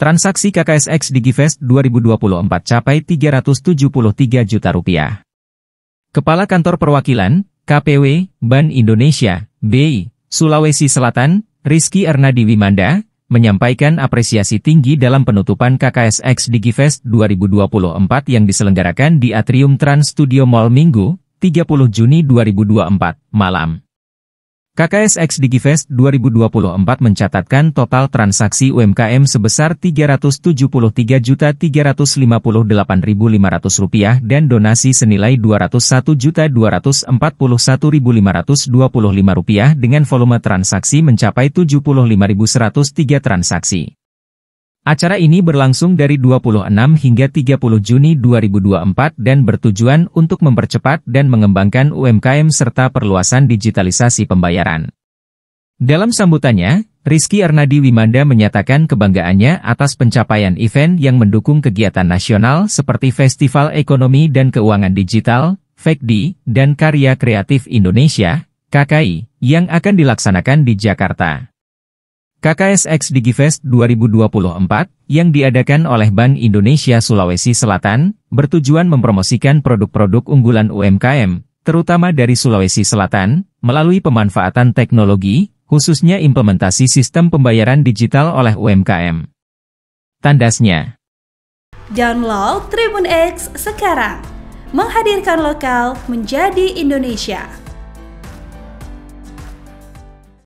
Transaksi KKSX di Fest 2024 capai 373 juta rupiah. Kepala Kantor Perwakilan, KPW, Ban Indonesia, BI, Sulawesi Selatan, Rizky Ernadi Wimanda, menyampaikan apresiasi tinggi dalam penutupan KKSX DigiFest 2024 yang diselenggarakan di Atrium Trans Studio Mall Minggu, 30 Juni 2024, malam. KKSX DigiFest 2024 mencatatkan total transaksi UMKM sebesar Rp373.358.500 dan donasi senilai Rp201.241.525 dengan volume transaksi mencapai 75.103 transaksi. Acara ini berlangsung dari 26 hingga 30 Juni 2024 dan bertujuan untuk mempercepat dan mengembangkan UMKM serta perluasan digitalisasi pembayaran. Dalam sambutannya, Rizky Arnadi Wimanda menyatakan kebanggaannya atas pencapaian event yang mendukung kegiatan nasional seperti Festival Ekonomi dan Keuangan Digital, FEKDI, dan Karya Kreatif Indonesia, KKI, yang akan dilaksanakan di Jakarta. KKSX DigiFest 2024 yang diadakan oleh Bank Indonesia Sulawesi Selatan bertujuan mempromosikan produk-produk unggulan UMKM, terutama dari Sulawesi Selatan, melalui pemanfaatan teknologi, khususnya implementasi sistem pembayaran digital oleh UMKM. Tandasnya. Download Tribun X sekarang. Menghadirkan lokal menjadi Indonesia.